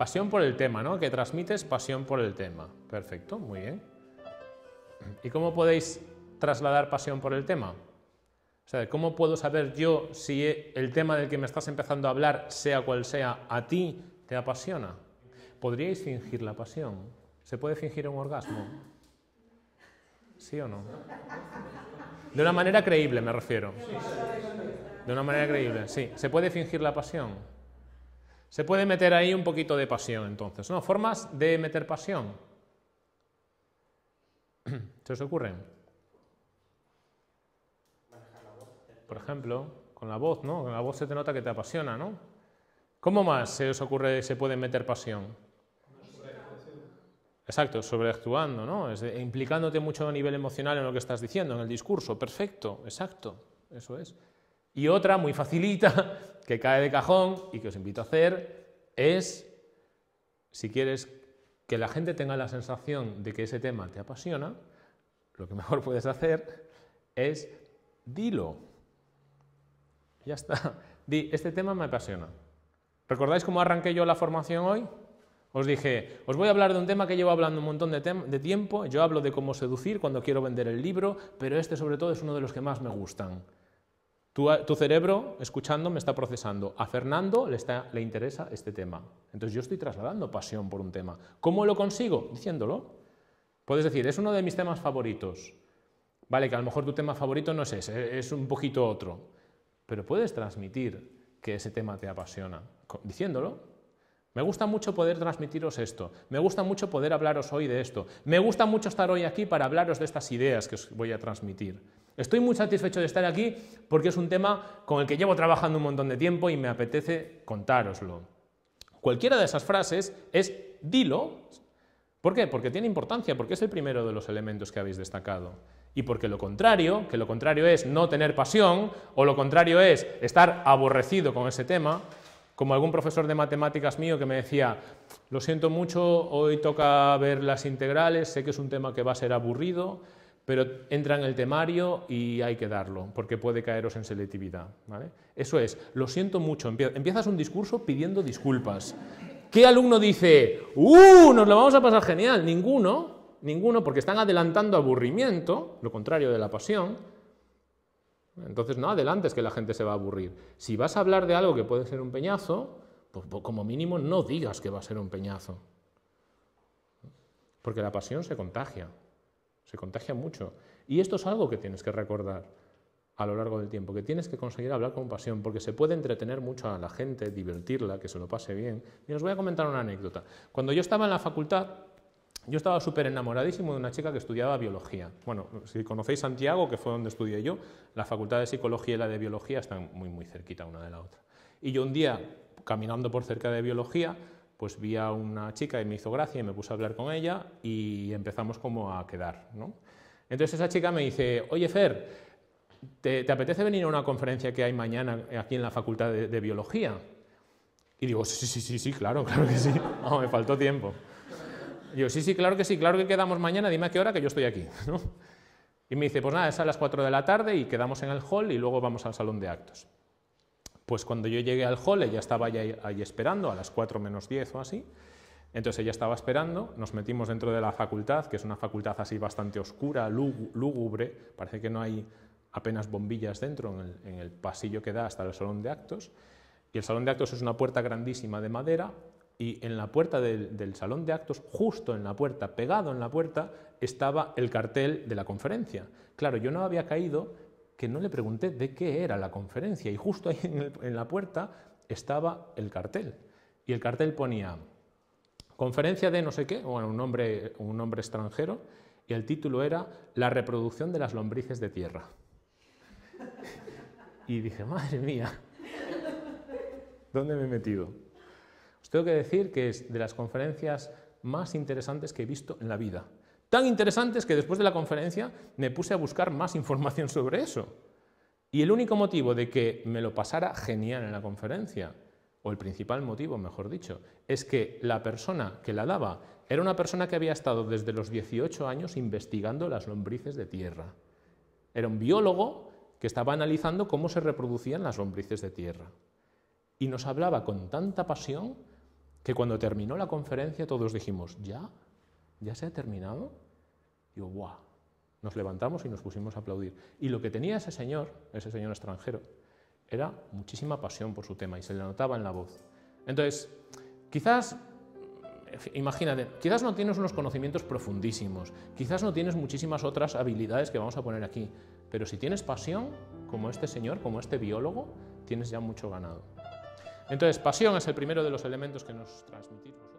Pasión por el tema, ¿no? Que transmites pasión por el tema. Perfecto, muy bien. ¿Y cómo podéis trasladar pasión por el tema? O sea, ¿cómo puedo saber yo si e, el tema del que me estás empezando a hablar, sea cual sea, a ti te apasiona? ¿Podríais fingir la pasión? ¿Se puede fingir un orgasmo? ¿Sí o no? De una manera creíble, me refiero. De una manera creíble, sí. ¿Se puede fingir la pasión? Se puede meter ahí un poquito de pasión, entonces, ¿no? Formas de meter pasión. ¿Se os ocurren? Por ejemplo, con la voz, ¿no? Con la voz se te nota que te apasiona, ¿no? ¿Cómo más se os ocurre se puede meter pasión? Exacto, sobreactuando, ¿no? implicándote mucho a nivel emocional en lo que estás diciendo, en el discurso. Perfecto, exacto, eso es. Y otra muy facilita, que cae de cajón y que os invito a hacer, es, si quieres que la gente tenga la sensación de que ese tema te apasiona, lo que mejor puedes hacer es dilo. Ya está. Di, este tema me apasiona. ¿Recordáis cómo arranqué yo la formación hoy? Os dije, os voy a hablar de un tema que llevo hablando un montón de, de, tiempo. Yo hablo de cómo seducir cuando quiero vender el libro, pero este sobre todo es uno de los que más me gustan. Tu, cerebro, escuchando, me está procesando. A Fernando le, le interesa este tema. Entonces yo estoy trasladando pasión por un tema. ¿Cómo lo consigo? Diciéndolo. Puedes decir, es uno de mis temas favoritos. Vale, que a lo mejor tu tema favorito no es ese, e, es un poquito otro. Pero puedes transmitir que ese tema te apasiona diciéndolo. Me gusta mucho poder transmitiros esto. Me gusta mucho poder hablaros hoy de esto. Me gusta mucho estar hoy aquí para hablaros de estas ideas que os voy a transmitir. Estoy muy satisfecho de estar aquí porque es un tema con el que llevo trabajando un montón de tiempo y me apetece contároslo. Cualquiera de esas frases es dilo. ¿Por qué? Porque tiene importancia, porque es el primero de los elementos que habéis destacado. Y porque lo contrario, que lo contrario es no tener pasión, o lo contrario es estar aborrecido con ese tema, como algún profesor de matemáticas mío que me decía, lo siento mucho, hoy toca ver las integrales, sé que es un tema que va a ser aburrido, pero entra en el temario y hay que darlo, porque puede caeros en selectividad. Eso es, lo siento mucho, empiezas un discurso pidiendo disculpas. ¿Qué alumno dice, ¡uh! Nos lo vamos a pasar genial? Ninguno, ninguno, porque están adelantando aburrimiento, lo contrario de la pasión. Entonces no adelantes que la gente se va a aburrir. Si vas a hablar de algo que puede ser un peñazo, pues, pues como mínimo no digas que va a ser un peñazo. Porque la pasión se contagia se contagia mucho. Y esto es algo que tienes que recordar a lo largo del tiempo, que tienes que conseguir hablar con pasión, porque se puede entretener mucho a la gente, divertirla, que se lo pase bien. Y os voy a comentar una anécdota. Cuando yo estaba en la facultad, yo estaba súper enamoradísimo de una chica que estudiaba biología. Bueno, si conocéis Santiago, que fue donde estudié yo, la facultad de psicología y la de biología están muy, muy cerquita una de la otra. Y yo un día, caminando por cerca de biología, pues vi a una chica y me hizo gracia y me puse a hablar con ella y empezamos como a quedar. Entonces esa chica me dice, oye Fer, ¿te, apetece venir a una conferencia que hay mañana aquí en la Facultad de, Biología? Y digo, sí, sí, sí, sí, claro, claro que sí. me faltó tiempo. yo, sí, sí, claro que sí, claro que quedamos mañana, dime a qué hora que yo estoy aquí. Y me dice, pues nada, es a las 4 de la tarde y quedamos en el hall y luego vamos al salón de actos. Pues cuando yo llegué al hall, ella estaba ahí, esperando, a las 4 menos 10 o así. Entonces ella estaba esperando, nos metimos dentro de la facultad, que es una facultad así bastante oscura, lúgubre, parece que no hay apenas bombillas dentro en el, pasillo que da hasta el salón de actos. Y el salón de actos es una puerta grandísima de madera y en la puerta del salón de actos, justo en la puerta, pegado en la puerta, estaba el cartel de la conferencia. Claro, yo no había caído que no le pregunté de qué era la conferencia y justo ahí en, la puerta estaba el cartel. Y el cartel ponía conferencia de no sé qué, bueno, un nombre, un extranjero, y el título era La reproducción de las lombrices de tierra. Y dije, madre mía, ¿dónde me he metido? Os tengo que decir que es de las conferencias más interesantes que he visto en la vida tan interesantes que después de la conferencia me puse a buscar más información sobre eso. Y el único motivo de que me lo pasara genial en la conferencia, o el principal motivo, mejor dicho, es que la persona que la daba era una persona que había estado desde los 18 años investigando las lombrices de tierra. Era un biólogo que estaba analizando cómo se reproducían las lombrices de tierra. Y nos hablaba con tanta pasión que cuando terminó la conferencia todos dijimos, ¿ya? ¿ya se ha terminado? Digo, ¡guau! Nos levantamos y nos pusimos a aplaudir. Y lo que tenía ese señor, ese señor extranjero, era muchísima pasión por su tema y se le notaba en la voz. Entonces, quizás, imagínate, quizás no tienes unos conocimientos profundísimos, quizás no tienes muchísimas otras habilidades que vamos a poner aquí, pero si tienes pasión, como este señor, como este biólogo, tienes ya mucho ganado. Entonces, pasión es el primero de los elementos que nos transmitimos.